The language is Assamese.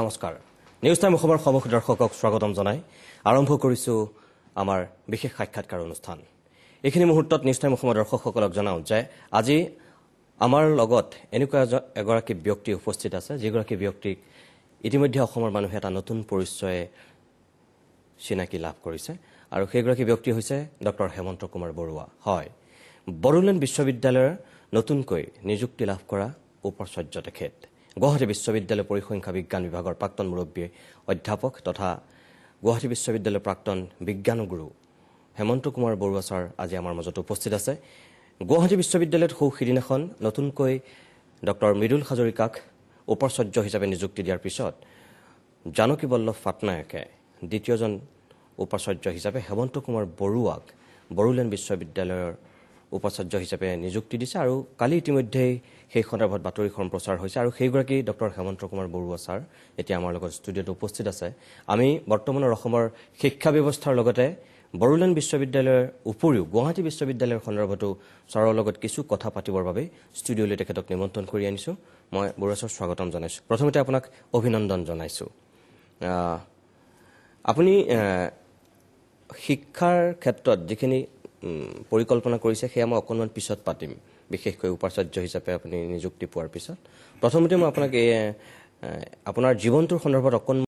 নমস্কাৰ নিউজ টাইম অসমৰ সমূহ দৰ্শকক স্বাগতম জনাই আৰম্ভ কৰিছোঁ আমাৰ বিশেষ সাক্ষাৎকাৰ অনুষ্ঠান এইখিনি মুহূৰ্তত নিউজ টাইম অসমৰ দৰ্শকসকলক জনাওঁ যে আজি আমাৰ লগত এনেকুৱা এজন এগৰাকী ব্যক্তি উপস্থিত আছে যিগৰাকী ব্যক্তিক ইতিমধ্যে অসমৰ মানুহে এটা নতুন পৰিচয়ে চিনাকি লাভ কৰিছে আৰু সেইগৰাকী ব্যক্তি হৈছে ডক্টৰ হেমন্ত কুমাৰ বৰুৱা হয় বড়োলেণ্ড বিশ্ববিদ্যালয়ৰ নতুনকৈ নিযুক্তি লাভ কৰা উপাচাৰ্য তেখেত গুৱাহাটী বিশ্ববিদ্যালয় পৰিসংখ্যা বিজ্ঞান বিভাগৰ প্ৰাক্তন মুৰব্বী অধ্যাপক তথা গুৱাহাটী বিশ্ববিদ্যালয়ৰ প্ৰাক্তন বিজ্ঞানগুৰু হেমন্ত কুমাৰ বৰুৱা ছাৰ আজি আমাৰ মাজত উপস্থিত আছে গুৱাহাটী বিশ্ববিদ্যালয়ত সৌ সিদিনাখন নতুনকৈ ডক্টৰ মৃদুল হাজৰিকাক উপাচাৰ্য হিচাপে নিযুক্তি দিয়াৰ পিছত জানকী বল্লভ পাটনায়কে দ্বিতীয়জন উপাচাৰ্য হিচাপে হেমন্ত কুমাৰ বৰুৱাক বড়োলেণ্ড বিশ্ববিদ্যালয়ৰ উপাচাৰ্য হিচাপে নিযুক্তি দিছে আৰু কালি ইতিমধ্যেই সেই সন্দৰ্ভত বাতৰি সম্প্ৰচাৰ হৈছে আৰু সেইগৰাকী ডক্টৰ হেমন্ত কুমাৰ বৰুৱা ছাৰ এতিয়া আমাৰ লগত ষ্টুডিঅ'ত উপস্থিত আছে আমি বৰ্তমানৰ অসমৰ শিক্ষা ব্যৱস্থাৰ লগতে বড়োলেণ্ড বিশ্ববিদ্যালয়ৰ উপৰিও গুৱাহাটী বিশ্ববিদ্যালয়ৰ সন্দৰ্ভতো ছাৰৰ লগত কিছু কথা পাতিবৰ বাবে ষ্টুডিঅ'লৈ তেখেতক নিমন্ত্ৰণ কৰি আনিছোঁ মই বৰুৱা ছাৰ স্বাগতম জনাইছোঁ প্ৰথমতে আপোনাক অভিনন্দন জনাইছোঁ আপুনি শিক্ষাৰ ক্ষেত্ৰত যিখিনি পৰিকল্পনা কৰিছে সেয়া মই অকণমান পিছত পাতিম বিশেষকৈ উপাচাৰ্য হিচাপে আপুনি নিযুক্তি পোৱাৰ পিছত প্ৰথমতে মই আপোনাক এই আপোনাৰ জীৱনটোৰ সন্দৰ্ভত অকণমান